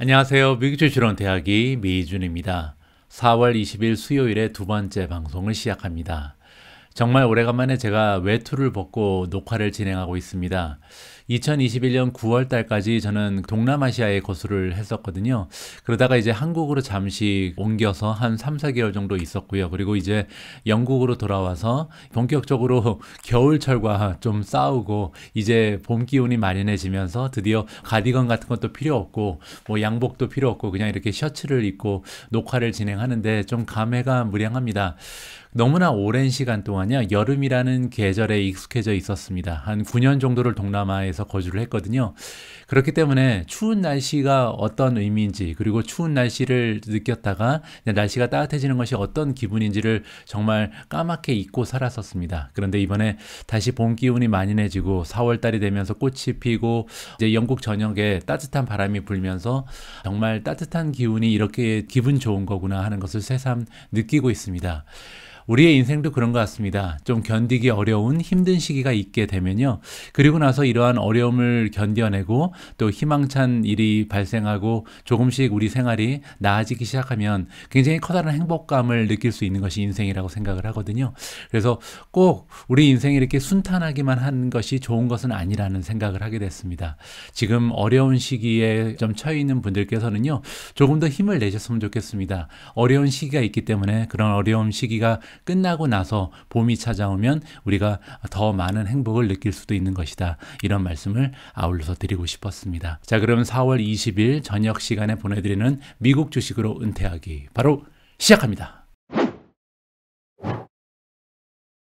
안녕하세요. 미국주실원 대학이 미준입니다. 4월 20일 수요일에 두 번째 방송을 시작합니다. 정말 오래간만에 제가 외투를 벗고 녹화를 진행하고 있습니다. 2021년 9월 달까지 저는 동남아시아에 거수를 했었거든요. 그러다가 이제 한국으로 잠시 옮겨서 한 3, 4개월 정도 있었고요. 그리고 이제 영국으로 돌아와서 본격적으로 겨울철과 좀 싸우고 이제 봄 기운이 마련해지면서 드디어 가디건 같은 것도 필요 없고 뭐 양복도 필요 없고 그냥 이렇게 셔츠를 입고 녹화를 진행하는데 좀 감회가 무량합니다. 너무나 오랜 시간 동안요 여름이라는 계절에 익숙해져 있었습니다. 한 9년 정도를 동남아에서 지역서 거주를 했거든요. 그렇기 때문에 추운 날씨가 어떤 의미인지 그리고 추운 날씨를 느꼈다가 날씨가 따뜻해지는 것이 어떤 기분인지를 정말 까맣게 잊고 살았었습니다. 그런데 이번에 다시 봄 기운이 많이 내지고 4월 달이 되면서 꽃이 피고 이제 영국 전역에 따뜻한 바람이 불면서 정말 따뜻한 기운이 이렇게 기분 좋은 거구나 하는 것을 새삼 느끼고 있습니다. 우리의 인생도 그런 것 같습니다. 좀 견디기 어려운 힘든 시기가 있게 되면요. 그리고 나서 이러한 어려움을 견뎌내고 또 희망찬 일이 발생하고 조금씩 우리 생활이 나아지기 시작하면 굉장히 커다란 행복감을 느낄 수 있는 것이 인생이라고 생각을 하거든요. 그래서 꼭 우리 인생이 이렇게 순탄하기만 하는 것이 좋은 것은 아니라는 생각을 하게 됐습니다. 지금 어려운 시기에 좀 처해 있는 분들께서는요. 조금 더 힘을 내셨으면 좋겠습니다. 어려운 시기가 있기 때문에 그런 어려운 시기가 끝나고 나서 봄이 찾아오면 우리가 더 많은 행복을 느낄 수도 있는 것이다. 이런 말씀을 아울러서 드리고 싶었습니다. 자, 그럼 4월 20일 저녁 시간에 보내드리는 미국 주식으로 은퇴하기 바로 시작합니다.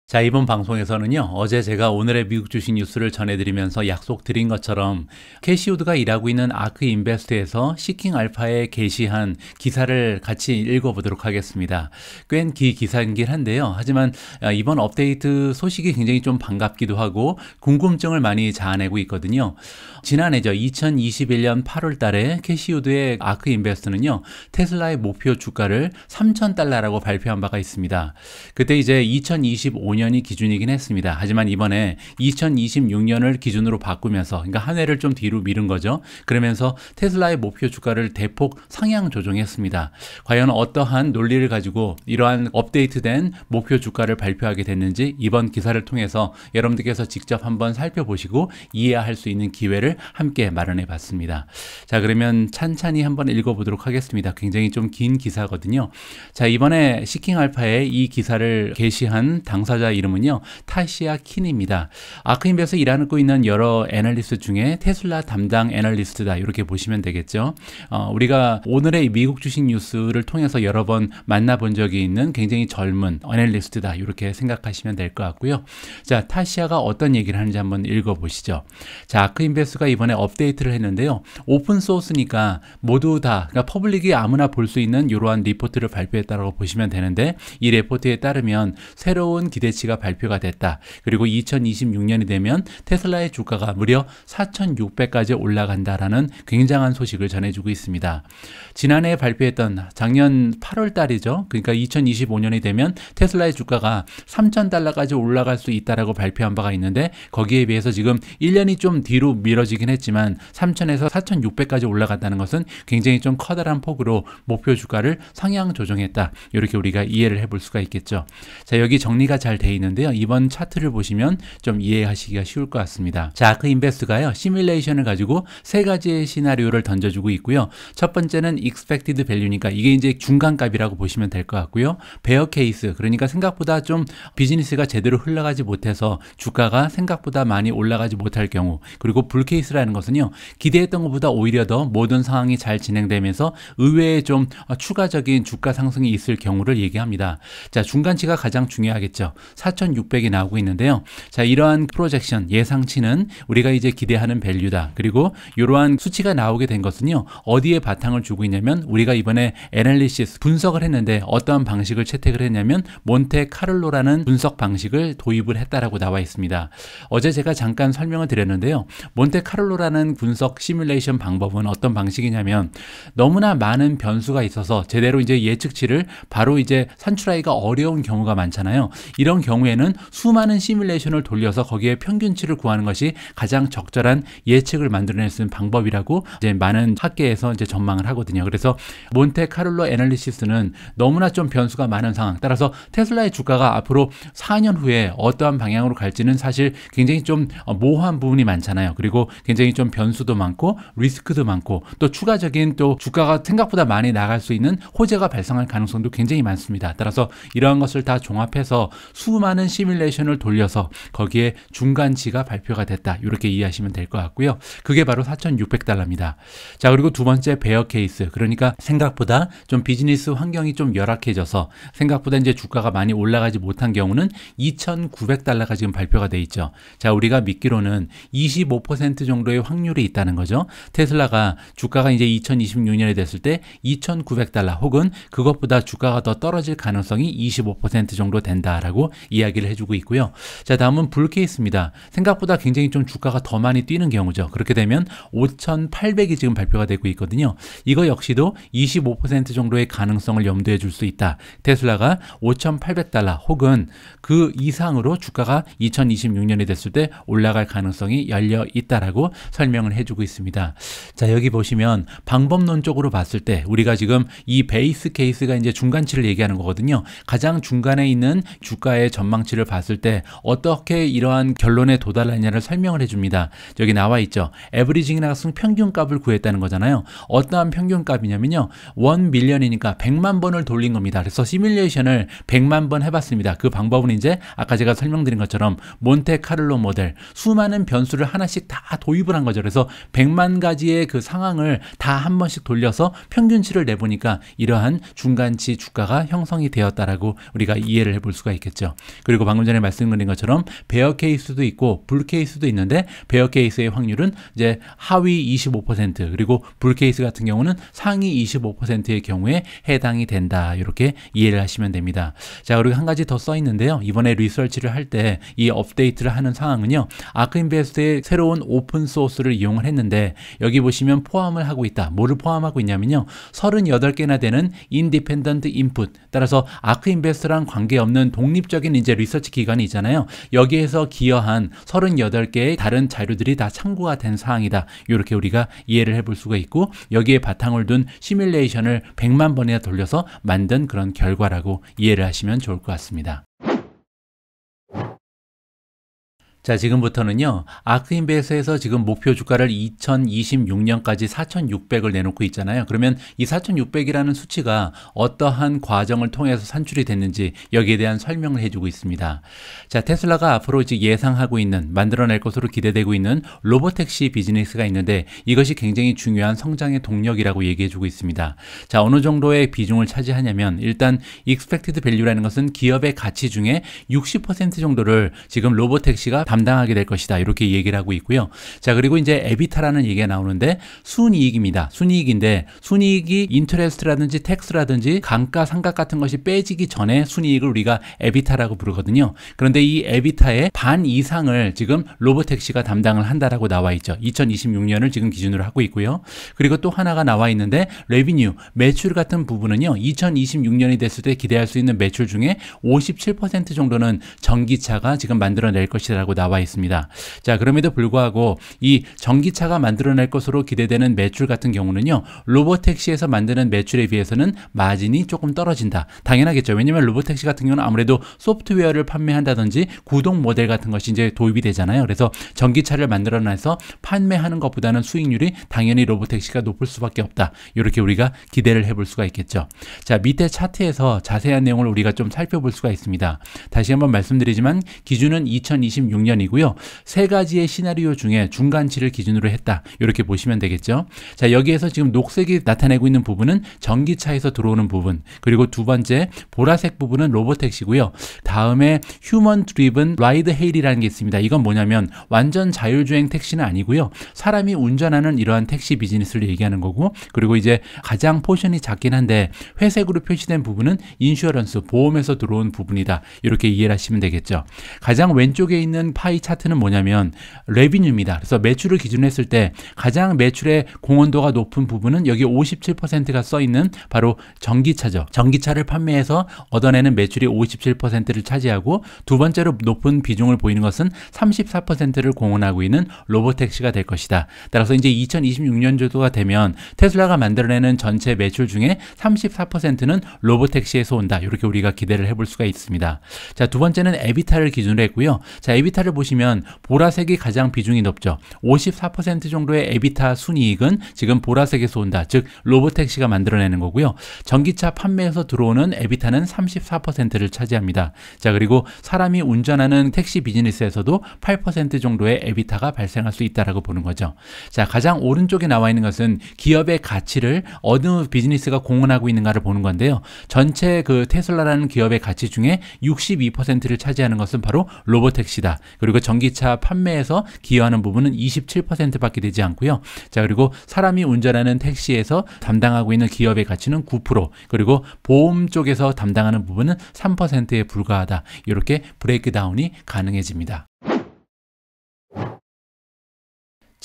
자, 이번 방송에서는요, 어제 제가 오늘의 미국 주식 뉴스를 전해드리면서 약속드린 것처럼 캐시우드가 일하고 있는 아크 인베스트에서 시킹 알파에 게시한 기사를 같이 읽어보도록 하겠습니다. 꽤긴 기사인긴 한데요. 하지만 아, 이번 업데이트 소식이 굉장히 좀 반갑기도 하고 궁금증을 많이 자아내고 있거든요. 지난해죠. 2021년 8월 달에 캐시우드의 아크 인베스트는요, 테슬라의 목표 주가를 3,000달러라고 발표한 바가 있습니다. 그때 이제 2025년 2025년이 기준이긴 했습니다. 하지만 이번에 2026년을 기준으로 바꾸면서 그러니까 한 해를 좀 뒤로 미룬 거죠. 그러면서 테슬라의 목표 주가를 대폭 상향 조정했습니다. 과연 어떠한 논리를 가지고 이러한 업데이트된 목표 주가를 발표하게 됐는지 이번 기사를 통해서 여러분들께서 직접 한번 살펴보시고 이해할 수 있는 기회를 함께 마련해 봤습니다. 자, 그러면 찬찬히 한번 읽어보도록 하겠습니다. 굉장히 좀 긴 기사거든요. 자, 이번에 시킹 알파의 이 기사를 게시한 당사자 개발 이름은요 타시아 킨입니다. 아크인베에서 그 일하고 있는 여러 애널리스트 중에 테슬라 담당 애널리스트다 이렇게 보시면 되겠죠. 어, 우리가 오늘의 미국 주식 뉴스를 통해서 여러 번 만나본 적이 있는 굉장히 젊은 애널리스트다 이렇게 생각하시면 될 것 같고요. 자 타시아가 어떤 얘기를 하는지 한번 읽어보시죠. 자 아크인베스가 그 이번에 업데이트를 했는데요. 오픈 소스니까 모두 다 그러니까 퍼블릭이 아무나 볼 수 있는 이러한 리포트를 발표했다고 보시면 되는데 이리포트에 따르면 새로운 기대 배치가 발표가 됐다. 그리고 2026년이 되면 테슬라의 주가가 무려 4,600까지 올라간다라는 굉장한 소식을 전해주고 있습니다. 지난해 발표했던 작년 8월 달이죠. 그러니까 2025년이 되면 테슬라의 주가가 3,000달러까지 올라갈 수 있다라고 발표한 바가 있는데 거기에 비해서 지금 1년이 좀 뒤로 미뤄지긴 했지만 3,000에서 4,600까지 올라갔다는 것은 굉장히 좀 커다란 폭으로 목표 주가를 상향 조정했다. 이렇게 우리가 이해를 해볼 수가 있겠죠. 자, 여기 정리가 잘 되. 돼 있는데요. 이번 차트를 보시면 좀 이해하시기가 쉬울 것 같습니다. 자, 그 인베스트가요. 시뮬레이션을 가지고 세 가지의 시나리오를 던져주고 있고요. 첫 번째는 expected value니까 이게 이제 중간값이라고 보시면 될 것 같고요. 베어 케이스 그러니까 생각보다 좀 비즈니스가 제대로 흘러가지 못해서 주가가 생각보다 많이 올라가지 못할 경우 그리고 불 케이스라는 것은요. 기대했던 것보다 오히려 더 모든 상황이 잘 진행되면서 의외의 좀 추가적인 주가 상승이 있을 경우를 얘기합니다. 자, 중간치가 가장 중요하겠죠. 4,600이 나오고 있는데요. 자, 이러한 프로젝션 예상치는 우리가 이제 기대하는 밸류다. 그리고 이러한 수치가 나오게 된 것은요. 어디에 바탕을 주고 있냐면 우리가 이번에 애널리시스 분석을 했는데 어떠한 방식을 채택을 했냐면 몬테 카를로라는 분석 방식을 도입을 했다라고 나와 있습니다. 어제 제가 잠깐 설명을 드렸는데요. 몬테 카를로라는 분석 시뮬레이션 방법은 어떤 방식이냐면 너무나 많은 변수가 있어서 제대로 이제 예측치를 바로 이제 산출하기가 어려운 경우가 많잖아요. 이런 경우에는 수많은 시뮬레이션을 돌려서 거기에 평균치를 구하는 것이 가장 적절한 예측을 만들어낼 수 있는 방법이라고 이제 많은 학계에서 이제 전망을 하거든요. 그래서 몬테카를로 애널리시스는 너무나 좀 변수가 많은 상황 따라서 테슬라의 주가가 앞으로 4년 후에 어떠한 방향으로 갈지는 사실 굉장히 좀 모호한 부분이 많잖아요. 그리고 굉장히 좀 변수도 많고 리스크도 많고 또 추가적인 또 주가가 생각보다 많이 나갈 수 있는 호재가 발생할 가능성도 굉장히 많습니다. 따라서 이러한 것을 다 종합해서 수 수많은 시뮬레이션을 돌려서 거기에 중간치가 발표가 됐다. 이렇게 이해하시면 될 것 같고요. 그게 바로 4,600달러입니다. 자, 그리고 두 번째 베어 케이스. 그러니까 생각보다 좀 비즈니스 환경이 좀 열악해져서 생각보다 이제 주가가 많이 올라가지 못한 경우는 2,900달러가 지금 발표가 돼 있죠. 자, 우리가 믿기로는 25% 정도의 확률이 있다는 거죠. 테슬라가 주가가 이제 2026년에 됐을 때 2,900달러 혹은 그것보다 주가가 더 떨어질 가능성이 25% 정도 된다라고 이야기를 해주고 있고요. 자 다음은 불 케이스입니다. 생각보다 굉장히 좀 주가가 더 많이 뛰는 경우죠. 그렇게 되면 5,800이 지금 발표가 되고 있거든요. 이거 역시도 25% 정도의 가능성을 염두에 줄 수 있다. 테슬라가 5,800달러 혹은 그 이상으로 주가가 2026년이 됐을 때 올라갈 가능성이 열려 있다라고 설명을 해주고 있습니다. 자 여기 보시면 방법론적으로 봤을 때 우리가 지금 이 베이스 케이스가 이제 중간치를 얘기하는 거거든요. 가장 중간에 있는 주가의 전망치를 봤을 때 어떻게 이러한 결론에 도달하냐를 설명을 해줍니다. 여기 나와 있죠. 에브리징이나 승평균값을 구했다는 거잖아요. 어떠한 평균값이냐면요. 1 밀리언이니까 100만 번을 돌린 겁니다. 그래서 시뮬레이션을 100만 번 해봤습니다. 그 방법은 이제 아까 제가 설명드린 것처럼 몬테카를로 모델 수많은 변수를 하나씩 다 도입을 한 거죠. 그래서 100만 가지의 그 상황을 다 한 번씩 돌려서 평균치를 내보니까 이러한 중간치 주가가 형성이 되었다라고 우리가 이해를 해볼 수가 있겠죠. 그리고 방금 전에 말씀드린 것처럼 베어 케이스도 있고 불 케이스도 있는데 베어 케이스의 확률은 이제 하위 25% 그리고 불 케이스 같은 경우는 상위 25%의 경우에 해당이 된다. 이렇게 이해를 하시면 됩니다. 자, 그리고 한 가지 더 써 있는데요. 이번에 리서치를 할 때 이 업데이트를 하는 상황은요. 아크 인베스트의 새로운 오픈 소스를 이용을 했는데 여기 보시면 포함을 하고 있다. 뭐를 포함하고 있냐면요. 38개나 되는 인디펜던트 인풋 따라서 아크 인베스트랑 관계없는 독립적인 세계적인 이제 리서치 기관이 있잖아요. 여기에서 기여한 38개의 다른 자료들이 다 참고가 된 사항이다. 이렇게 우리가 이해를 해볼 수가 있고 여기에 바탕을 둔 시뮬레이션을 100만 번이나 돌려서 만든 그런 결과라고 이해를 하시면 좋을 것 같습니다. 자, 지금부터는요. 아크인베스에서 지금 목표 주가를 2026년까지 4,600을 내놓고 있잖아요. 그러면 이 4,600이라는 수치가 어떠한 과정을 통해서 산출이 됐는지 여기에 대한 설명을 해주고 있습니다. 자, 테슬라가 앞으로 이제 예상하고 있는 만들어낼 것으로 기대되고 있는 로보택시 비즈니스가 있는데 이것이 굉장히 중요한 성장의 동력이라고 얘기해주고 있습니다. 자, 어느 정도의 비중을 차지하냐면 일단 익스펙티드 밸류라는 것은 기업의 가치 중에 60% 정도를 지금 로보택시가 담 감당하게 될 것이다. 이렇게 얘기를 하고 있고요. 자, 그리고 이제 에비타라는 얘기가 나오는데 순이익입니다. 순이익인데 순이익이 인터레스트라든지 텍스라든지 감가 상각 같은 것이 빼지기 전에 순이익을 우리가 에비타라고 부르거든요. 그런데 이 에비타의 반 이상을 지금 로보택시가 담당을 한다라고 나와 있죠. 2026년을 지금 기준으로 하고 있고요. 그리고 또 하나가 나와 있는데 레비뉴 매출 같은 부분은요. 2026년이 됐을 때 기대할 수 있는 매출 중에 57% 정도는 전기차가 지금 만들어낼 것이라고 나와 나와 있습니다. 자, 그럼에도 불구하고 이 전기차가 만들어낼 것으로 기대되는 매출 같은 경우는요. 로보택시에서 만드는 매출에 비해서는 마진이 조금 떨어진다. 당연하겠죠. 왜냐면 로보택시 같은 경우는 아무래도 소프트웨어를 판매한다든지 구동 모델 같은 것이 이제 도입이 되잖아요. 그래서 전기차를 만들어내서 판매하는 것보다는 수익률이 당연히 로보택시가 높을 수밖에 없다. 이렇게 우리가 기대를 해볼 수가 있겠죠. 자, 밑에 차트에서 자세한 내용을 우리가 좀 살펴볼 수가 있습니다. 다시 한번 말씀드리지만 기준은 2026년 측면이고요. 세 가지의 시나리오 중에 중간치를 기준으로 했다. 이렇게 보시면 되겠죠. 자, 여기에서 지금 녹색이 나타내고 있는 부분은 전기차에서 들어오는 부분. 그리고 두 번째 보라색 부분은 로보택시고요. 다음에 휴먼 드리븐 라이드 헤일이라는 게 있습니다. 이건 뭐냐면 완전 자율주행 택시는 아니고요. 사람이 운전하는 이러한 택시 비즈니스를 얘기하는 거고 그리고 이제 가장 포션이 작긴 한데 회색으로 표시된 부분은 인슈어런스 보험에서 들어온 부분이다. 이렇게 이해를 하시면 되겠죠. 가장 왼쪽에 있는 파이 차트는 뭐냐면 레비뉴입니다. 그래서 매출을 기준으로 했을 때 가장 매출의 공헌도가 높은 부분은 여기 57%가 써 있는 바로 전기차죠. 전기차를 판매해서 얻어내는 매출이 57%를 차지하고 두 번째로 높은 비중을 보이는 것은 34%를 공헌하고 있는 로보택시가 될 것이다. 따라서 이제 2026년 조도가 되면 테슬라가 만들어내는 전체 매출 중에 34%는 로보택시에서 온다. 이렇게 우리가 기대를 해볼 수가 있습니다. 자, 두 번째는 에비타를 기준으로 했고요. 자, 에비타를 차를 보시면 보라색이 가장 비중이 높죠. 54% 정도의 에비타 순이익은 지금 보라색에서 온다. 즉 로보택시가 만들어내는 거고요. 전기차 판매에서 들어오는 에비타는 34%를 차지합니다. 자 그리고 사람이 운전하는 택시 비즈니스에서도 8% 정도의 에비타가 발생할 수 있다라고 보는 거죠. 자 가장 오른쪽에 나와 있는 것은 기업의 가치를 어느 비즈니스가 공헌하고 있는가를 보는 건데요. 전체 그 테슬라라는 기업의 가치 중에 62%를 차지하는 것은 바로 로보택시다. 그리고 전기차 판매에서 기여하는 부분은 27%밖에 되지 않고요. 자 그리고 사람이 운전하는 택시에서 담당하고 있는 기업의 가치는 9% 그리고 보험 쪽에서 담당하는 부분은 3%에 불과하다. 이렇게 브레이크다운이 가능해집니다.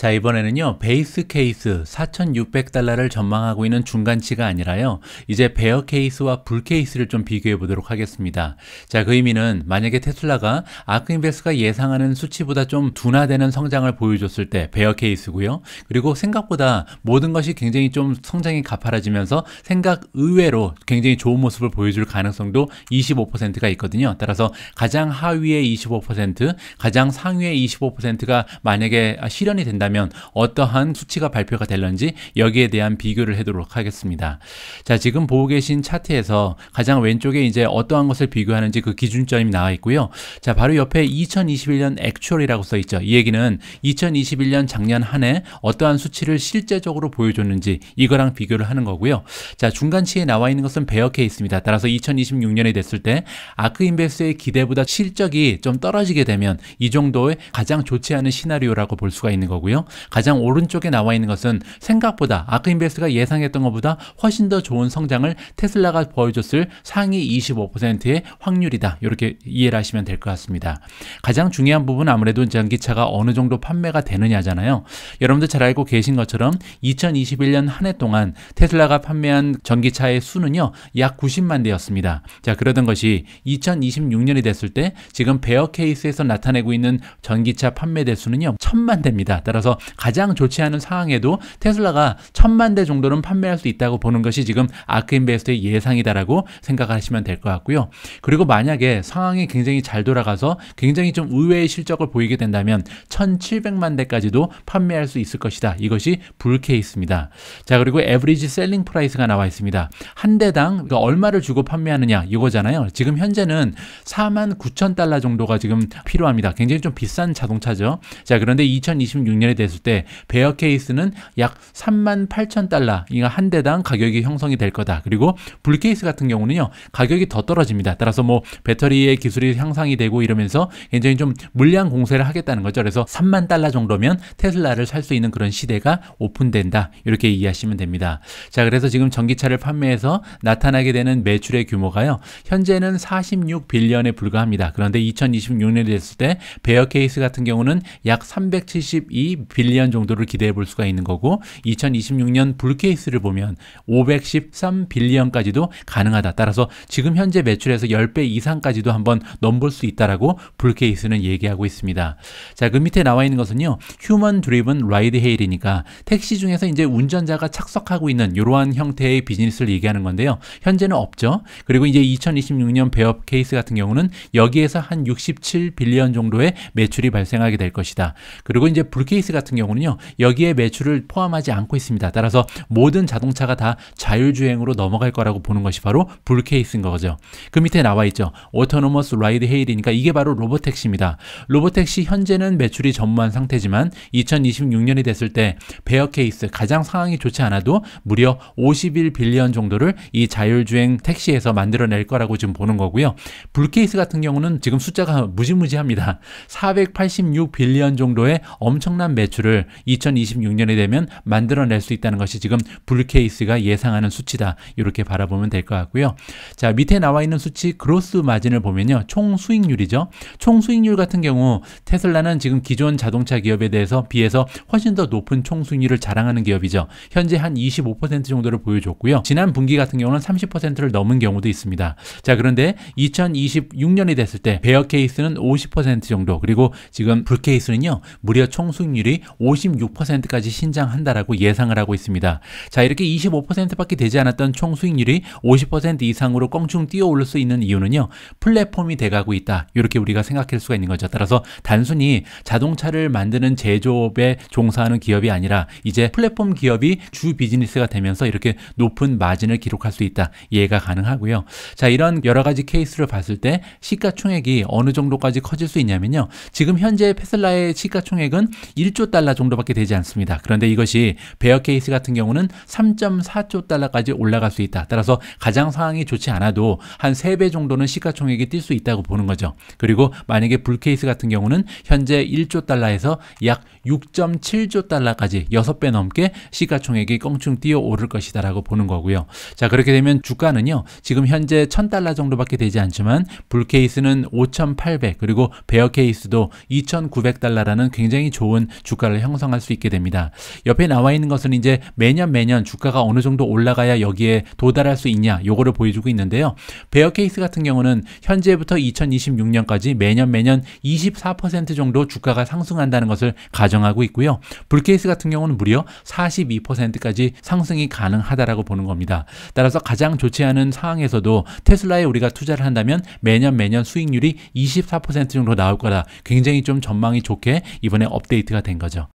자 이번에는요 베이스 케이스 4600달러를 전망하고 있는 중간치가 아니라요 이제 베어 케이스와 불 케이스를 좀 비교해 보도록 하겠습니다 자 그 의미는 만약에 테슬라가 아크인베스가 예상하는 수치보다 좀 둔화되는 성장을 보여줬을 때 베어 케이스고요 그리고 생각보다 모든 것이 굉장히 좀 성장이 가파라지면서 생각 의외로 굉장히 좋은 모습을 보여줄 가능성도 25%가 있거든요 따라서 가장 하위의 25% 가장 상위의 25%가 만약에 실현이 된다면 있다면 어떠한 수치가 발표가 될런지 여기에 대한 비교를 해도록 하겠습니다. 자, 지금 보고 계신 차트에서 가장 왼쪽에 이제 어떠한 것을 비교하는지 그 기준점이 나와 있고요. 자, 바로 옆에 2021년 액츄얼이라고 써 있죠. 이 얘기는 2021년 작년 한 해 어떠한 수치를 실제적으로 보여줬는지 이거랑 비교를 하는 거고요. 자, 중간치에 나와 있는 것은 배역해 있습니다 따라서 2026년이 됐을 때 아크 인베스의 기대보다 실적이 좀 떨어지게 되면 이 정도의 가장 좋지 않은 시나리오라고 볼 수가 있는 거고요. 거고요. 가장 오른쪽에 나와 있는 것은 생각보다 아크인베스가 예상했던 것보다 훨씬 더 좋은 성장을 테슬라가 보여줬을 상위 25%의 확률이다. 이렇게 이해를 하시면 될 것 같습니다. 가장 중요한 부분은 아무래도 전기차가 어느 정도 판매가 되느냐잖아요. 여러분들 잘 알고 계신 것처럼 2021년 한 해 동안 테슬라가 판매한 전기차의 수는요. 약 90만 대였습니다. 자, 그러던 것이 2026년이 됐을 때 지금 베어 케이스에서 나타내고 있는 전기차 판매 대수는요. 1000만 대입니다. 따라서 있어서 가장 좋지 않은 상황에도 테슬라가 천만 대 정도는 판매할 수 있다고 보는 것이 지금 아크 인베스트의 예상이다라고 생각하시면 될 것 같고요. 그리고 만약에 상황이 굉장히 잘 돌아가서 굉장히 좀 의외의 실적을 보이게 된다면 1,700만 대까지도 판매할 수 있을 것이다. 이것이 불 케이스입니다. 자 그리고 에브리지 셀링 프라이스가 나와 있습니다. 한 대당 그러니까 얼마를 주고 판매하느냐 이거잖아요. 지금 현재는 4만 9천 달러 정도가 지금 필요합니다. 굉장히 좀 비싼 자동차죠. 자 그런데 2026년에 전달이 됐을 때 베어 케이스는 약 3만 8천 달러 이거 한 대당 가격이 형성이 될 거다. 그리고 불 케이스 같은 경우는요 가격이 더 떨어집니다. 따라서 뭐 배터리의 기술이 향상이 되고 이러면서 굉장히 좀 물량 공세를 하겠다는 거죠. 그래서 3만 달러 정도면 테슬라를 살 수 있는 그런 시대가 오픈된다. 이렇게 이해하시면 됩니다. 자, 그래서 지금 전기차를 판매해서 나타나게 되는 매출의 규모가요. 현재는 46 빌리언에 불과합니다. 그런데 2026년에 됐을 때 베어 케이스 같은 경우는 약372 빌리언 정도를 기대해 볼 수가 있는 거고 2026년 불케이스를 보면 513 빌리언까지도 가능하다. 따라서 지금 현재 매출에서 10배 이상까지도 한번 넘볼 수 있다라고 불케이스는 얘기하고 있습니다. 자, 그 밑에 나와 있는 것은요. 휴먼 드리븐 라이드 헤일이니까 택시 중에서 이제 운전자가 착석하고 있는 이러한 형태의 비즈니스를 얘기하는 건데요. 현재는 없죠. 그리고 이제 2026년 배업 케이스 같은 경우는 여기에서 한 67 빌리언 정도의 매출이 발생하게 될 것이다. 그리고 이제 불케이스 콘텐츠 같은 경우는요. 여기에 매출을 포함하지 않고 있습니다. 따라서 모든 자동차가 다 자율주행으로 넘어갈 거라고 보는 것이 바로 불 케이스인 거죠. 그 밑에 나와 있죠. 오토노머스 라이드 헤일이니까 이게 바로 로보택시입니다. 로보택시 현재는 매출이 전무한 상태지만 2026년이 됐을 때 베어 케이스 가장 상황이 좋지 않아도 무려 51빌리언 정도를 이 자율주행 택시에서 만들어낼 거라고 지금 보는 거고요. 불 케이스 같은 경우는 지금 숫자가 무지무지합니다. 486빌리언 정도의 엄청난 매출 매출을 2026년에 되면 만들어낼 수 있다는 것이 지금 불케이스가 예상하는 수치다. 이렇게 바라보면 될 것 같고요. 자, 밑에 나와 있는 수치 그로스 마진을 보면요. 총 수익률이죠. 총 수익률 같은 경우 테슬라는 지금 기존 자동차 기업에 대해서 비해서 훨씬 더 높은 총 수익률을 자랑하는 기업이죠. 현재 한 25% 정도를 보여줬고요. 지난 분기 같은 경우는 30%를 넘은 경우도 있습니다. 자, 그런데 2026년이 됐을 때 베어 케이스는 50% 정도 그리고 지금 불 케이스는요. 무려 총 수익률이 수익이 56%까지 신장한다라고 예상을 하고 있습니다. 자 이렇게 25%밖에 되지 않았던 총 수익률이 50% 이상으로 껑충 뛰어 올를수 있는 이유는요. 플랫폼이 돼가고 있다. 이렇게 우리가 생각할 수가 있는 거죠. 따라서 단순히 자동차를 만드는 제조업에 종사하는 기업이 아니라 이제 플랫폼 기업이 주 비즈니스가 되면서 이렇게 높은 마진을 기록할 수 있다. 이해가 가능하고요. 자 이런 여러 가지 케이스를 봤을 때 시가총액이 어느 정도까지 커질 수 있냐면요. 지금 현재 페슬라의 시가총액은 1조 1조 달러 정도밖에 되지 않습니다. 그런데 이것이 베어 케이스 같은 경우는 3.4조 달러까지 올라갈 수 있다. 따라서 가장 상황이 좋지 않아도 한 3배 정도는 시가총액이 뛸 수 있다고 보는 거죠. 그리고 만약에 불 케이스 같은 경우는 현재 1조 달러에서 약 6.7조 달러까지 6배 넘게 시가총액이 껑충 뛰어 오를 것이다라고 보는 거고요. 자, 그렇게 되면 주가는요. 지금 현재 1000달러 정도밖에 되지 않지만 불 케이스는 5800 그리고 베어 케이스도 2900달러라는 굉장히 좋은 주 주가를 형성할 수 있게 됩니다. 옆에 나와 있는 것은 이제 매년 매년 주가가 어느 정도 올라가야 여기에 도달할 수 있냐 요거를 보여주고 있는데요. 베어 케이스 같은 경우는 현재부터 2026년까지 매년 매년 24% 정도 주가가 상승한다는 것을 가정하고 있고요. 불 케이스 같은 경우는 무려 42%까지 상승이 가능하다라고 보는 겁니다. 따라서 가장 좋지 않은 상황에서도 테슬라에 우리가 투자를 한다면 매년 매년 수익률이 24% 정도 나올 거다. 굉장히 좀 전망이 좋게 이번에 업데이트가 됩니다. 된 거죠.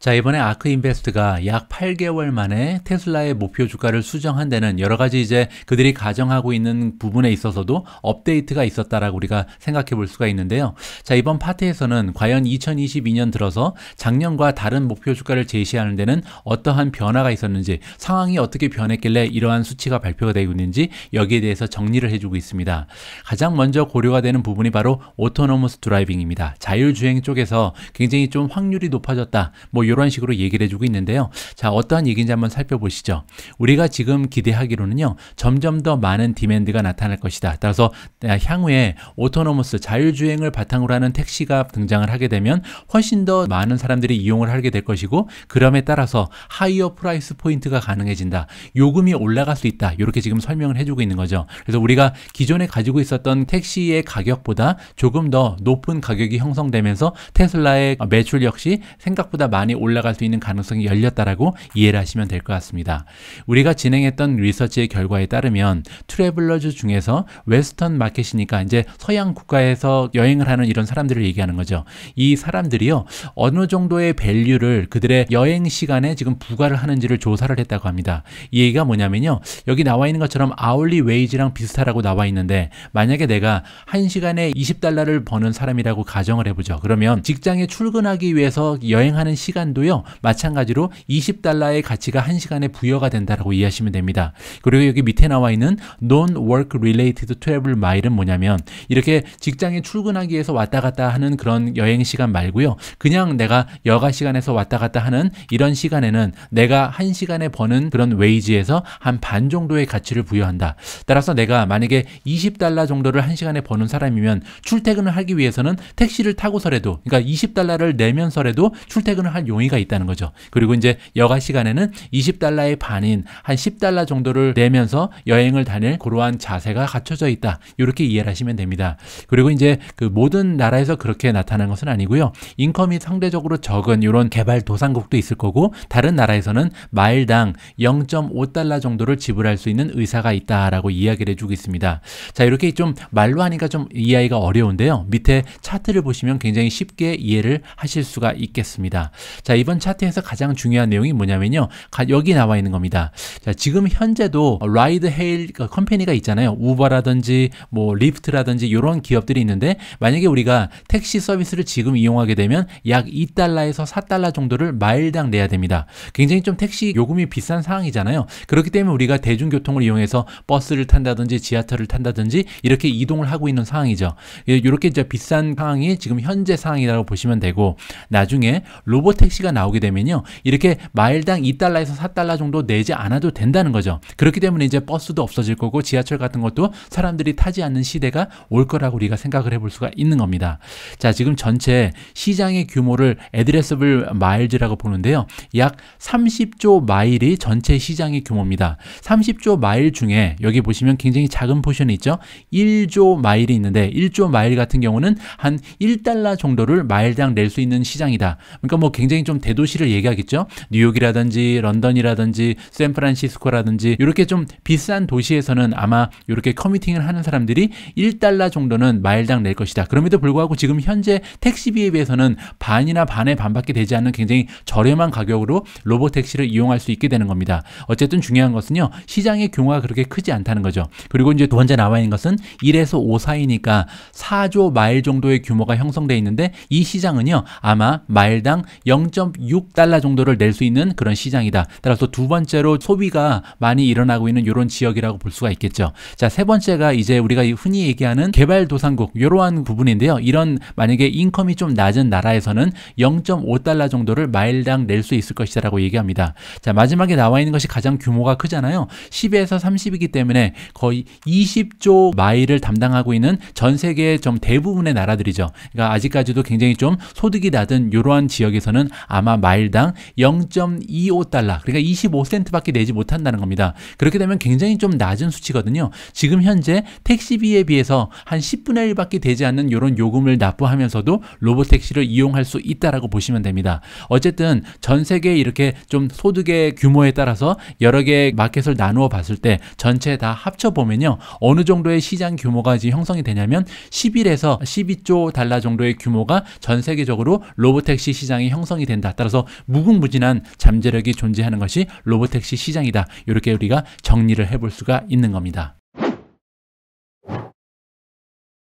자 이번에 아크 인베스트가 약 8개월 만에 테슬라의 목표 주가를 수정한 데는 여러 가지 이제 그들이 가정하고 있는 부분에 있어서도 업데이트가 있었다라고 우리가 생각해 볼 수가 있는데요. 자 이번 파트에서는 과연 2022년 들어서 작년과 다른 목표 주가를 제시하는 데는 어떠한 변화가 있었는지 상황이 어떻게 변했길래 이러한 수치가 발표가 되고 있는지 여기에 대해서 정리를 해주고 있습니다. 가장 먼저 고려가 되는 부분이 바로 오토노머스 드라이빙입니다. 자율주행 쪽에서 굉장히 좀 확률이 높아졌다. 뭐 이런 식으로 얘기를 해주고 있는데요. 자, 어떠한 얘기인지 한번 살펴보시죠. 우리가 지금 기대하기로는요, 점점 더 많은 디맨드가 나타날 것이다. 따라서 아, 향후에 오토노머스 자율주행을 바탕으로 하는 택시가 등장을 하게 되면 훨씬 더 많은 사람들이 이용을 하게 될 것이고, 그럼에 따라서 하이어 프라이스 포인트가 가능해진다. 요금이 올라갈 수 있다. 이렇게 지금 설명을 해주고 있는 거죠. 그래서 우리가 기존에 가지고 있었던 택시의 가격보다 조금 더 높은 가격이 형성되면서 테슬라의 매출 역시 생각보다 많이 올라갈 수 있는 가능성이 열렸다라고 이해를 하시면 될 것 같습니다. 우리가 진행했던 리서치의 결과에 따르면 트래블러즈 중에서 웨스턴 마켓이니까 이제 서양 국가에서 여행을 하는 이런 사람들을 얘기하는 거죠. 이 사람들이요 어느 정도의 밸류를 그들의 여행 시간에 지금 부과를 하는지를 조사를 했다고 합니다. 이 얘기가 뭐냐면요 여기 나와 있는 것처럼 아울리 웨이지랑 비슷하라고 나와 있는데 만약에 내가 한시간에 20달러를 버는 사람이라고 가정을 해보죠. 그러면 직장에 출근하기 위해서 여행하는 시간 한도요. 마찬가지로 20달러의 가치가 한시간에 부여가 된다라고 이해하시면 됩니다. 그리고 여기 밑에 나와 있는 non-work related travel mile은 뭐냐면 이렇게 직장에 출근하기 위해서 왔다 갔다 하는 그런 여행 시간 말고요. 그냥 내가 여가 시간에서 왔다 갔다 하는 이런 시간에는 내가 한시간에 버는 그런 웨이지에서 한 반 정도의 가치를 부여한다. 따라서 내가 만약에 20달러 정도를 한시간에 버는 사람이면 출퇴근을 하기 위해서는 택시를 타고서라도 그러니까 20달러를 내면서라도 출퇴근을 할용 동의가 있다는 거죠. 그리고 이제 여가 시간에는 20달러의 반인 한 10달러 정도를 내면서 여행을 다닐 그러한 자세가 갖춰져 있다. 이렇게 이해를 하시면 됩니다. 그리고 이제 그 모든 나라에서 그렇게 나타난 것은 아니고요. 인컴이 상대적으로 적은 이런 개발도상국도 있을 거고 다른 나라에서는 마일당 0.5달러 정도를 지불할 수 있는 의사가 있다라고 이야기를 해주고 있습니다. 자 이렇게 좀 말로 하니까 좀 이해하기가 어려운데요. 밑에 차트를 보시면 굉장히 쉽게 이해를 하실 수가 있겠습니다. 자 자, 이번 차트에서 가장 중요한 내용이 뭐냐면요. 가, 여기 나와 있는 겁니다. 자, 지금 현재도 라이드 헤일 그 컴퍼니가 있잖아요. 우버라든지 뭐 리프트라든지 이런 기업들이 있는데 만약에 우리가 택시 서비스를 지금 이용하게 되면 약 2달러에서 4달러 정도를 마일당 내야 됩니다. 굉장히 좀 택시 요금이 비싼 상황이잖아요. 그렇기 때문에 우리가 대중교통을 이용해서 버스를 탄다든지 지하철을 탄다든지 이렇게 이동을 하고 있는 상황이죠. 이렇게 예, 이제 비싼 상황이 지금 현재 상황이라고 보시면 되고 나중에 로봇 택시 수치가 나오게 되면요. 이렇게 마일당 2달러에서 4달러 정도 내지 않아도 된다는 거죠. 그렇기 때문에 이제 버스도 없어질 거고 지하철 같은 것도 사람들이 타지 않는 시대가 올 거라고 우리가 생각을 해볼 수가 있는 겁니다. 자, 지금 전체 시장의 규모를 애드레서블 마일즈라고 보는데요. 약 30조 마일이 전체 시장의 규모입니다. 30조 마일 중에 여기 보시면 굉장히 작은 포션이 있죠. 1조 마일이 있는데 1조 마일 같은 경우는 한 1달러 정도를 마일당 낼 수 있는 시장이다. 그러니까 뭐 굉장히 굉장히 좀 대도시를 얘기하겠죠. 뉴욕이라든지 런던이라든지 샌프란시스코라든지 이렇게 좀 비싼 도시에서는 아마 이렇게 커뮤팅을 하는 사람들이 1달러 정도는 마일당 낼 것이다. 그럼에도 불구하고 지금 현재 택시비에 비해서는 반이나 반의 반밖에 되지 않는 굉장히 저렴한 가격으로 로봇 택시를 이용할 수 있게 되는 겁니다. 어쨌든 중요한 것은요. 시장의 규모가 그렇게 크지 않다는 거죠. 그리고 이제 두 번째 나와 있는 것은 1에서 5 사이니까 4조 마일 정도의 규모가 형성돼 있는데 이 시장은요. 아마 마일당 0. 0.6달러 정도를 낼 수 있는 그런 시장이다. 따라서 두 번째로 소비가 많이 일어나고 있는 이런 지역이라고 볼 수가 있겠죠. 자, 세 번째가 이제 우리가 흔히 얘기하는 개발도상국 이러한 부분인데요. 이런 만약에 인컴이 좀 낮은 나라에서는 0.5달러 정도를 마일당 낼 수 있을 것이라고 다 얘기합니다. 자, 마지막에 나와 있는 것이 가장 규모가 크잖아요. 10에서 30이기 때문에 거의 20조 마일을 담당하고 있는 전 세계 의좀 대부분의 나라들이죠. 그러니까 아직까지도 굉장히 좀 소득이 낮은 이러한 지역에서는 아마 마일당 0.25달러 그러니까 25센트밖에 내지 못한다는 겁니다. 그렇게 되면 굉장히 좀 낮은 수치거든요. 지금 현재 택시비에 비해서 한 10분의 1밖에 되지 않는 이런 요금을 납부하면서도 로봇 택시를 이용할 수 있다라고 보시면 됩니다. 어쨌든 전 세계 이렇게 좀 소득의 규모에 따라서 여러 개의 마켓을 나누어 봤을 때 전체 다 합쳐 보면요. 어느 정도의 시장 규모가 지금 형성이 되냐면 11에서 12조 달러 정도의 규모가 전 세계적으로 로봇 택시 시장이 형성이 된다. 따라서 무궁무진한 잠재력이 존재하는 것이 로보택시 시장이다. 이렇게 우리가 정리를 해볼 수가 있는 겁니다.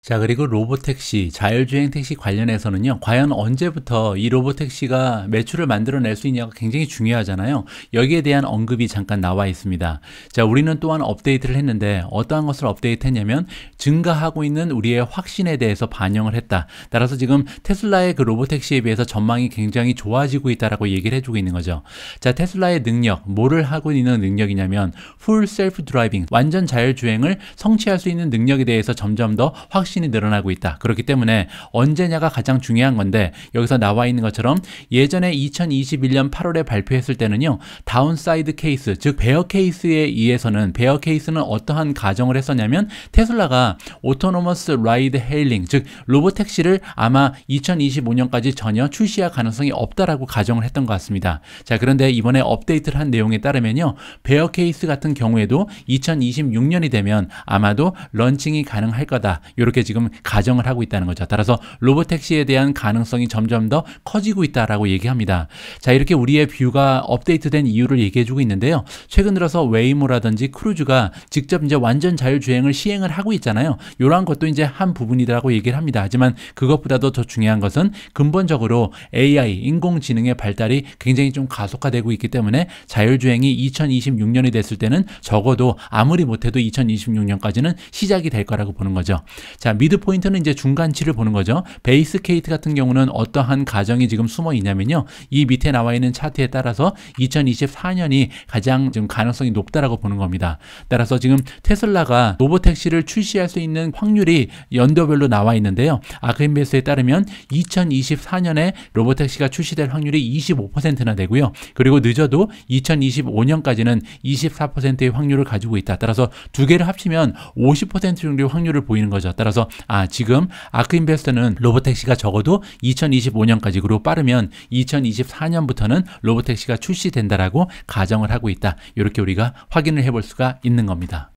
자, 그리고 로보택시, 자율주행 택시 관련해서는요, 과연 언제부터 이 로보택시가 매출을 만들어낼 수 있냐가 굉장히 중요하잖아요. 여기에 대한 언급이 잠깐 나와 있습니다. 자, 우리는 또한 업데이트를 했는데, 어떠한 것을 업데이트 했냐면, 증가하고 있는 우리의 확신에 대해서 반영을 했다. 따라서 지금 테슬라의 그 로보택시에 비해서 전망이 굉장히 좋아지고 있다라고 얘기를 해주고 있는 거죠. 자, 테슬라의 능력, 뭐를 하고 있는 능력이냐면, 풀 셀프 드라이빙, 완전 자율주행을 성취할 수 있는 능력에 대해서 점점 더 확신 확신이 늘어나고 있다. 그렇기 때문에 언제냐가 가장 중요한 건데 여기서 나와 있는 것처럼 예전에 2021년 8월에 발표했을 때는요. 다운사이드 케이스, 즉 베어 케이스에 의해서는 베어 케이스는 어떠한 가정을 했었냐면 테슬라가 오토노머스 라이드 헤일링, 즉 로봇 택시를 아마 2025년까지 전혀 출시할 가능성이 없다라고 가정을 했던 것 같습니다. 자, 그런데 이번에 업데이트를 한 내용에 따르면요. 베어 케이스 같은 경우에도 2026년이 되면 아마도 런칭이 가능할 거다. 이렇게 그렇게 지금 가정을 하고 있다는 거죠. 따라서 로봇 택시에 대한 가능성이 점점 더 커지고 있다라고 얘기합니다. 자, 이렇게 우리의 뷰가 업데이트된 이유를 얘기해 주고 있는데요. 최근 들어서 웨이모라든지 크루즈가 직접 이제 완전 자율주행을 시행을 하고 있잖아요. 이러한 것도 이제 한 부분이라고 얘기를 합니다. 하지만 그것보다도 더 중요한 것은 근본적으로 AI, 인공지능의 발달이 굉장히 좀 가속화되고 있기 때문에 자율주행이 2026년이 됐을 때는 적어도 아무리 못해도 2026년까지는 시작이 될 거라고 보는 거죠. 자, 자, 미드 포인트는 이제 중간치를 보는 거죠. 베이스 케이트 같은 경우는 어떠한 가정이 지금 숨어 있냐면요. 이 밑에 나와 있는 차트에 따라서 2024년이 가장 지금 가능성이 높다라고 보는 겁니다. 따라서 지금 테슬라가 로보택시를 출시할 수 있는 확률이 연도별로 나와 있는데요. 아크인베스에 따르면 2024년에 로보택시가 출시될 확률이 25%나 되고요. 그리고 늦어도 2025년까지는 24%의 확률을 가지고 있다. 따라서 두 개를 합치면 50% 정도의 확률을 보이는 거죠. 따라서 그래서 아 지금 아크인베스트는 로보택시가 적어도 2025년까지 그리고 빠르면 2024년부터는 로보택시가 출시된다라고 가정을 하고 있다. 이렇게 우리가 확인을 해볼 수가 있는 겁니다.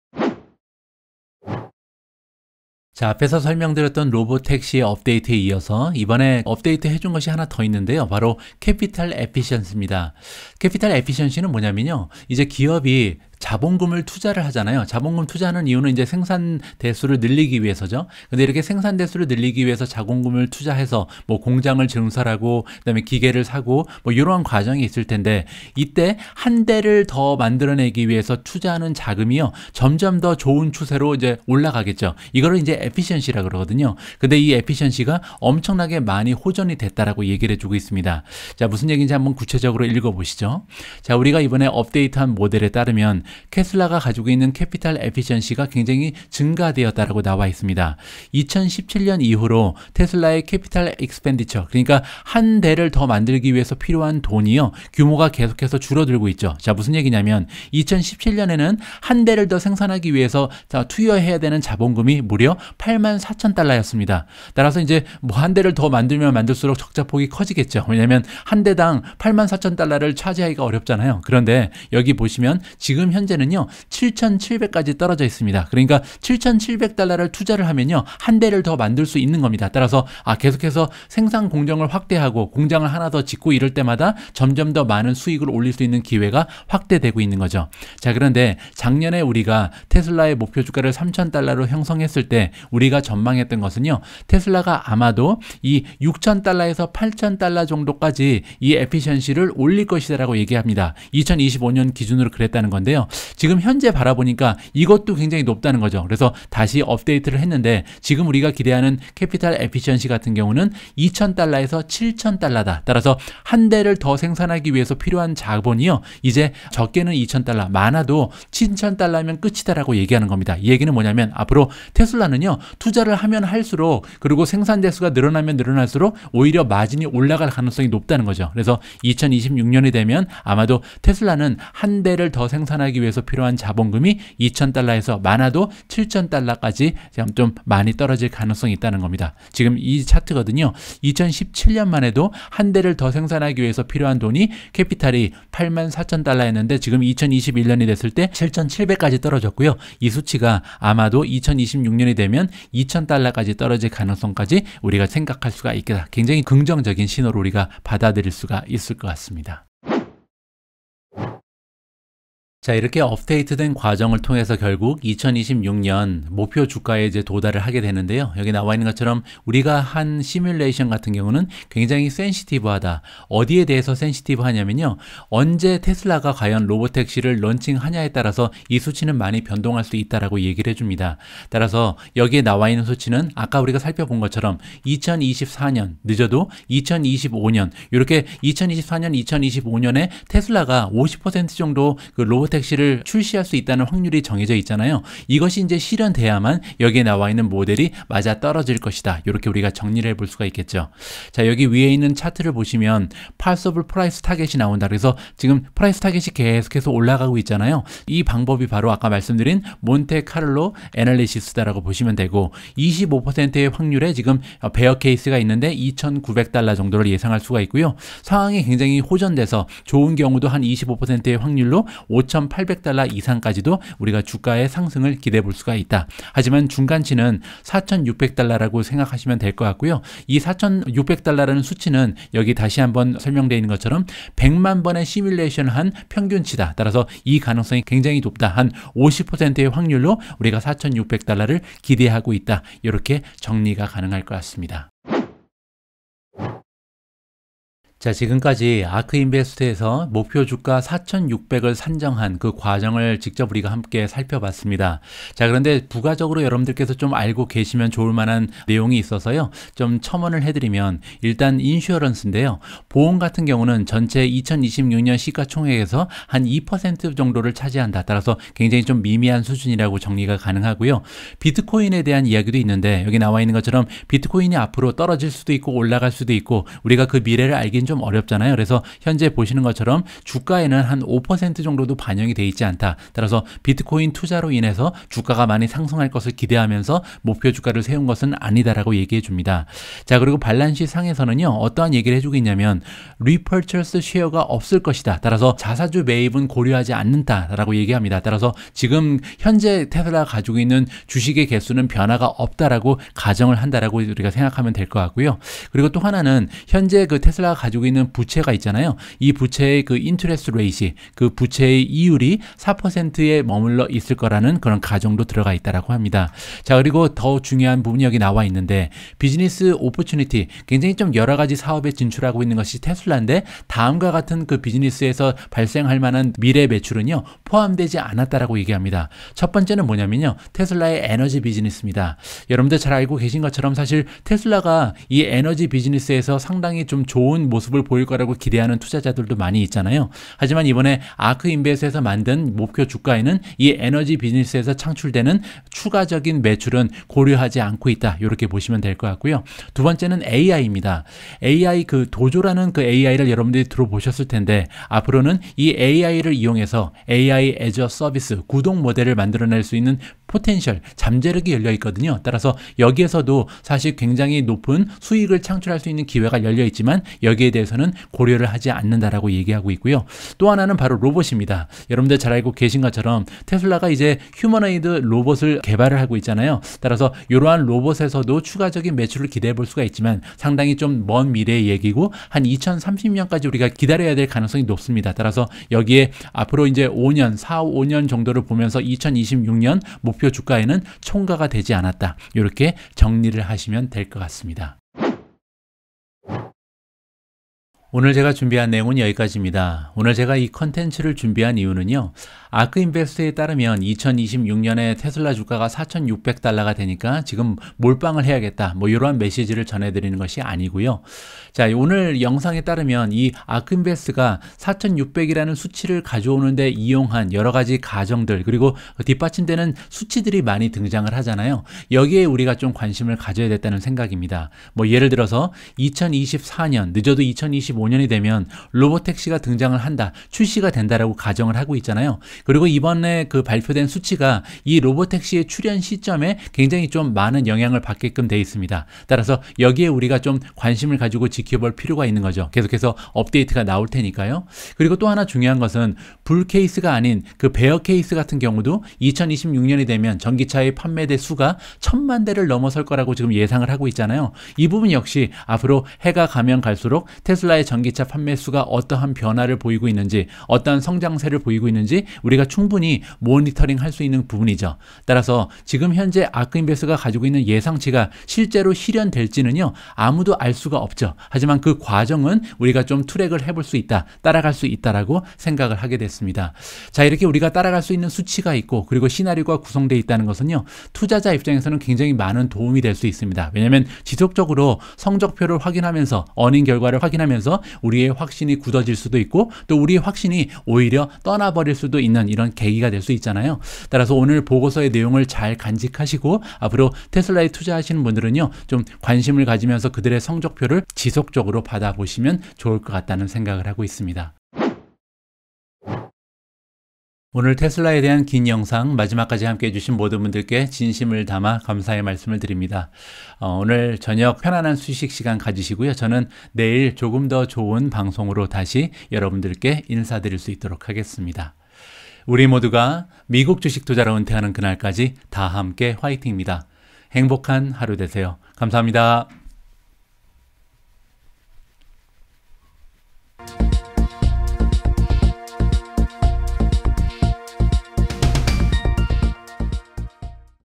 자, 앞에서 설명드렸던 로보택시의 업데이트에 이어서 이번에 업데이트 해준 것이 하나 더 있는데요. 바로 캐피탈 에피션스입니다. 캐피탈 에피션시는 뭐냐면요. 이제 기업이 자본금을 투자를 하잖아요. 자본금 투자하는 이유는 이제 생산 대수를 늘리기 위해서죠. 근데 이렇게 생산 대수를 늘리기 위해서 자본금을 투자해서 뭐 공장을 증설하고 그다음에 기계를 사고 뭐 이러한 과정이 있을 텐데 이때 한 대를 더 만들어내기 위해서 투자하는 자금이요. 점점 더 좋은 추세로 이제 올라가겠죠. 이거를 이제 에피션시라 그러거든요. 근데 이 에피션시가 엄청나게 많이 호전이 됐다라고 얘기를 해주고 있습니다. 자, 무슨 얘기인지 한번 구체적으로 읽어보시죠. 자, 우리가 이번에 업데이트한 모델에 따르면 테슬라가 가지고 있는 캐피탈 에피션시가 굉장히 증가되었다라고 나와 있습니다. 2017년 이후로 테슬라의 캐피탈 익스펜디처 그러니까 한 대를 더 만들기 위해서 필요한 돈이요 규모가 계속해서 줄어들고 있죠. 자 무슨 얘기냐면 2017년에는 한 대를 더 생산하기 위해서 투여해야 되는 자본금이 무려 8만 4천 달러였습니다. 따라서 이제 뭐 한 대를 더 만들면 만들수록 적자폭이 커지겠죠. 왜냐하면 한 대당 8만 4천 달러를 차지하기가 어렵잖아요. 그런데 여기 보시면 지금 현 현재는요 7,700까지 떨어져 있습니다. 그러니까 7,700달러를 투자를 하면요 한 대를 더 만들 수 있는 겁니다. 따라서 아 계속해서 생산 공정을 확대하고 공장을 하나 더 짓고 이럴 때마다 점점 더 많은 수익을 올릴 수 있는 기회가 확대되고 있는 거죠. 자 그런데 작년에 우리가 테슬라의 목표 주가를 3,000달러로 형성했을 때 우리가 전망했던 것은요 테슬라가 아마도 이 6,000달러에서 8,000달러 정도까지 이 에피션시를 올릴 것이다라고 얘기합니다. 2025년 기준으로 그랬다는 건데요. 지금 현재 바라보니까 이것도 굉장히 높다는 거죠. 그래서 다시 업데이트를 했는데 지금 우리가 기대하는 캐피탈 에피션시 같은 경우는 2,000달러에서 7,000달러다. 따라서 한 대를 더 생산하기 위해서 필요한 자본이요. 이제 적게는 2,000달러, 많아도 7,000달러면 끝이다라고 얘기하는 겁니다. 이 얘기는 뭐냐면 앞으로 테슬라는요. 투자를 하면 할수록 그리고 생산 대수가 늘어나면 늘어날수록 오히려 마진이 올라갈 가능성이 높다는 거죠. 그래서 2026년이 되면 아마도 테슬라는 한 대를 더 생산하기 투자하기 위해서 필요한 자본금이 2,000달러에서 많아도 7,000달러까지 좀 많이 떨어질 가능성이 있다는 겁니다. 지금 이 차트거든요. 2017년만 해도 한 대를 더 생산하기 위해서 필요한 돈이 캐피탈이 84,000달러였는데 만 지금 2021년이 됐을 때 7,700까지 떨어졌고요. 이 수치가 아마도 2026년이 되면 2,000달러까지 떨어질 가능성까지 우리가 생각할 수가 있겠다. 굉장히 긍정적인 신호를 우리가 받아들일 수가 있을 것 같습니다. 자, 이렇게 업데이트된 과정을 통해서 결국 2026년 목표 주가에 이제 도달을 하게 되는데요. 여기 나와 있는 것처럼 우리가 한 시뮬레이션 같은 경우는 굉장히 센시티브하다. 어디에 대해서 센시티브하냐면요. 언제 테슬라가 과연 로보택시를 런칭하냐에 따라서 이 수치는 많이 변동할 수 있다라고 얘기를 해줍니다. 따라서 여기에 나와 있는 수치는 아까 우리가 살펴본 것처럼 2024년 늦어도 2025년 이렇게 2024년, 2025년에 테슬라가 50% 정도 그 로보 택시를 출시할 수 있다는 확률이 정해져 있잖아요. 이것이 이제 실현돼야만 여기에 나와 있는 모델이 맞아 떨어질 것이다. 이렇게 우리가 정리를 해볼 수가 있겠죠. 자, 여기 위에 있는 차트를 보시면 파서블 프라이스 타겟이 나온다. 그래서 지금 프라이스 타겟이 계속해서 올라가고 있잖아요. 이 방법이 바로 아까 말씀드린 몬테카를로 애널리시스다라고 보시면 되고 25%의 확률에 지금 베어 케이스가 있는데 2,900달러 정도를 예상할 수가 있고요. 상황이 굉장히 호전돼서 좋은 경우도 한 25%의 확률로 5,000 4,800달러 이상까지도 우리가 주가의 상승을 기대해 볼 수가 있다. 하지만 중간치는 4,600달러라고 생각하시면 될 것 같고요. 이 4,600달러라는 수치는 여기 다시 한번 설명되어 있는 것처럼 100만 번의 시뮬레이션 한 평균치다. 따라서 이 가능성이 굉장히 높다. 한 50%의 확률로 우리가 4,600달러를 기대하고 있다. 이렇게 정리가 가능할 것 같습니다. 자, 지금까지 아크인베스트에서 목표 주가 4,600을 산정한 그 과정을 직접 우리가 함께 살펴봤습니다. 자, 그런데 부가적으로 여러분들께서 좀 알고 계시면 좋을 만한 내용이 있어서요. 좀 첨언을 해드리면 일단 인슈어런스인데요. 보험 같은 경우는 전체 2026년 시가총액에서 한 2% 정도를 차지한다. 따라서 굉장히 좀 미미한 수준이라고 정리가 가능하고요. 비트코인에 대한 이야기도 있는데 여기 나와 있는 것처럼 비트코인이 앞으로 떨어질 수도 있고 올라갈 수도 있고 우리가 그 미래를 알긴 좀좀 어렵잖아요. 그래서 현재 보시는 것처럼 주가에는 한 5% 정도도 반영이 돼 있지 않다. 따라서 비트코인 투자로 인해서 주가가 많이 상승할 것을 기대하면서 목표 주가를 세운 것은 아니다라고 얘기해 줍니다. 자, 그리고 발란시 상에서는요. 어떠한 얘기를 해주고 있냐면 리퍼처스 쉐어가 없을 것이다. 따라서 자사주 매입은 고려하지 않는다라고 얘기합니다. 따라서 지금 현재 테슬라 가지고 있는 주식의 개수는 변화가 없다라고 가정을 한다라고 우리가 생각하면 될 것 같고요. 그리고 또 하나는 현재 그 테슬라 가지고 가지고 있는 부채가 있잖아요. 이 부채의 그 인트레스 레이시, 그 부채의 이율이 4%에 머물러 있을 거라는 그런 가정도 들어가 있다라고 합니다. 자, 그리고 더 중요한 부분이 여기 나와 있는데 비즈니스 오퍼튜니티 굉장히 좀 여러 가지 사업에 진출하고 있는 것이 테슬라인데 다음과 같은 그 비즈니스에서 발생할 만한 미래 매출은요 포함되지 않았다라고 얘기합니다. 첫 번째는 뭐냐면요 테슬라의 에너지 비즈니스입니다. 여러분들 잘 알고 계신 것처럼 사실 테슬라가 이 에너지 비즈니스에서 상당히 좀 좋은 모습 모습을 보일 거라고 기대하는 투자자들도 많이 있잖아요. 하지만 이번에 아크 인베스에서 만든 목표 주가에는 이 에너지 비즈니스에서 창출되는 추가적인 매출은 고려하지 않고 있다. 이렇게 보시면 될 것 같고요. 두 번째는 AI입니다. AI 그 도조라는 그 AI를 여러분들이 들어보셨을 텐데 앞으로는 이 AI를 이용해서 AI 애저 서비스 구독 모델을 만들어낼 수 있는 포텐셜, 잠재력이 열려 있거든요. 따라서 여기에서도 사실 굉장히 높은 수익을 창출할 수 있는 기회가 열려 있지만 여기에 대해서는 고려를 하지 않는다라고 얘기하고 있고요. 또 하나는 바로 로봇입니다. 여러분들 잘 알고 계신 것처럼 테슬라가 이제 휴머노이드 로봇을 개발을 하고 있잖아요. 따라서 이러한 로봇에서도 추가적인 매출을 기대해 볼 수가 있지만 상당히 좀 먼 미래의 얘기고 한 2030년까지 우리가 기다려야 될 가능성이 높습니다. 따라서 여기에 앞으로 이제 5년, 4, 5년 정도를 보면서 2026년 목표 목표 주가에는 총가가 되지 않았다. 이렇게 정리를 하시면 될 것 같습니다. 오늘 제가 준비한 내용은 여기까지입니다. 오늘 제가 이 컨텐츠를 준비한 이유는요. 아크인베스트에 따르면 2026년에 테슬라 주가가 4,600달러가 되니까 지금 몰빵을 해야겠다. 뭐 이러한 메시지를 전해드리는 것이 아니고요. 자, 오늘 영상에 따르면 이 아크인베스트가 4,600이라는 수치를 가져오는데 이용한 여러 가지 가정들 그리고 뒷받침되는 수치들이 많이 등장을 하잖아요. 여기에 우리가 좀 관심을 가져야 됐다는 생각입니다. 뭐 예를 들어서 2024년 늦어도 2025년이 되면 로보택시가 등장을 한다. 출시가 된다라고 가정을 하고 있잖아요. 그리고 이번에 그 발표된 수치가 이 로보택시의 출현 시점에 굉장히 좀 많은 영향을 받게끔 돼 있습니다. 따라서 여기에 우리가 좀 관심을 가지고 지켜볼 필요가 있는 거죠. 계속해서 업데이트가 나올 테니까요. 그리고 또 하나 중요한 것은 불 케이스가 아닌 그 베어 케이스 같은 경우도 2026년이 되면 전기차의 판매대 수가 천만 대를 넘어설 거라고 지금 예상을 하고 있잖아요. 이 부분 역시 앞으로 해가 가면 갈수록 테슬라의 전기차 판매 수가 어떠한 변화를 보이고 있는지 어떠한 성장세를 보이고 있는지 우리 우리가 충분히 모니터링 할 수 있는 부분이죠. 따라서 지금 현재 아크인베스가 가지고 있는 예상치가 실제로 실현될지는요. 아무도 알 수가 없죠. 하지만 그 과정은 우리가 좀 트랙을 해볼 수 있다. 따라갈 수 있다라고 생각을 하게 됐습니다. 자, 이렇게 우리가 따라갈 수 있는 수치가 있고 그리고 시나리오가 구성되어 있다는 것은요. 투자자 입장에서는 굉장히 많은 도움이 될 수 있습니다. 왜냐하면 지속적으로 성적표를 확인하면서 어닝 결과를 확인하면서 우리의 확신이 굳어질 수도 있고 또 우리의 확신이 오히려 떠나버릴 수도 있는 되는 이런 계기가 될 수 있잖아요. 따라서 오늘 보고서의 내용을 잘 간직하시고 앞으로 테슬라에 투자하시는 분들은요. 좀 관심을 가지면서 그들의 성적표를 지속적으로 받아보시면 좋을 것 같다는 생각을 하고 있습니다. 오늘 테슬라에 대한 긴 영상 마지막까지 함께 해주신 모든 분들께 진심을 담아 감사의 말씀을 드립니다. 어, 오늘 저녁 편안한 수식 시간 가지시고요. 저는 내일 조금 더 좋은 방송으로 다시 여러분들께 인사드릴 수 있도록 하겠습니다. 우리 모두가 미국 주식 투자로 은퇴하는 그날까지 다 함께 화이팅입니다. 행복한 하루 되세요. 감사합니다.